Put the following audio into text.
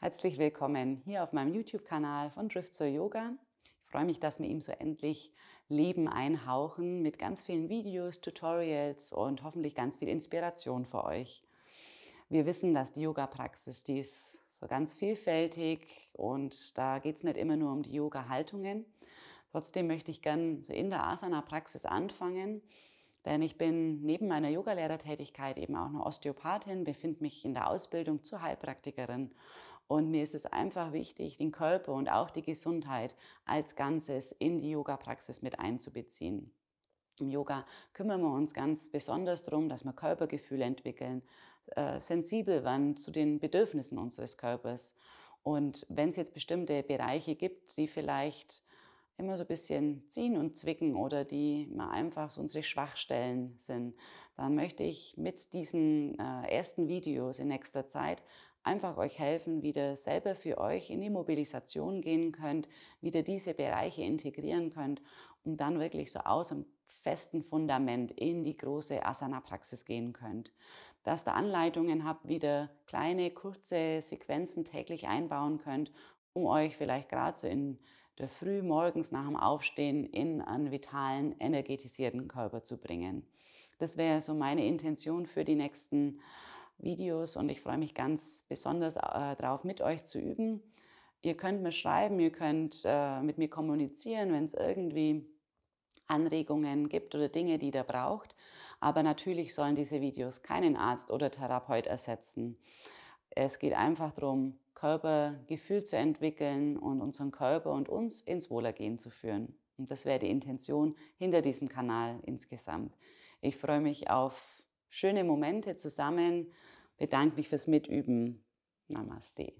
Herzlich willkommen hier auf meinem YouTube-Kanal von Drift zur Yoga. Ich freue mich, dass wir ihm so endlich Leben einhauchen mit ganz vielen Videos, Tutorials und hoffentlich ganz viel Inspiration für euch. Wir wissen, dass die Yoga-Praxis dies so ganz vielfältig und da geht es nicht immer nur um die Yoga-Haltungen. Trotzdem möchte ich gerne in der Asana-Praxis anfangen denn ich bin neben meiner Yogalehrertätigkeit eben auch eine Osteopathin, befinde mich in der Ausbildung zur Heilpraktikerin. Und mir ist es einfach wichtig, den Körper und auch die Gesundheit als Ganzes in die Yoga-Praxis mit einzubeziehen. Im Yoga kümmern wir uns ganz besonders darum, dass wir Körpergefühl entwickeln, äh, sensibel werden zu den Bedürfnissen unseres Körpers. Und wenn es jetzt bestimmte Bereiche gibt, die vielleicht immer so ein bisschen ziehen und zwicken oder die mal einfach so unsere Schwachstellen sind, dann möchte ich mit diesen äh, ersten Videos in nächster Zeit einfach euch helfen, wieder selber für euch in die Mobilisation gehen könnt, wieder diese Bereiche integrieren könnt, und dann wirklich so aus dem festen Fundament in die große Asana-Praxis gehen könnt. Dass ihr Anleitungen habt, wieder kleine, kurze Sequenzen täglich einbauen könnt um euch vielleicht gerade so in der Früh morgens nach dem Aufstehen in einen vitalen, energetisierten Körper zu bringen. Das wäre so meine Intention für die nächsten Videos und ich freue mich ganz besonders äh, darauf, mit euch zu üben. Ihr könnt mir schreiben, ihr könnt äh, mit mir kommunizieren, wenn es irgendwie Anregungen gibt oder Dinge, die ihr braucht. Aber natürlich sollen diese Videos keinen Arzt oder Therapeut ersetzen. Es geht einfach darum, Körpergefühl zu entwickeln und unseren Körper und uns ins Wohlergehen zu führen. Und das wäre die Intention hinter diesem Kanal insgesamt. Ich freue mich auf schöne Momente zusammen, bedanke mich fürs Mitüben. Namaste.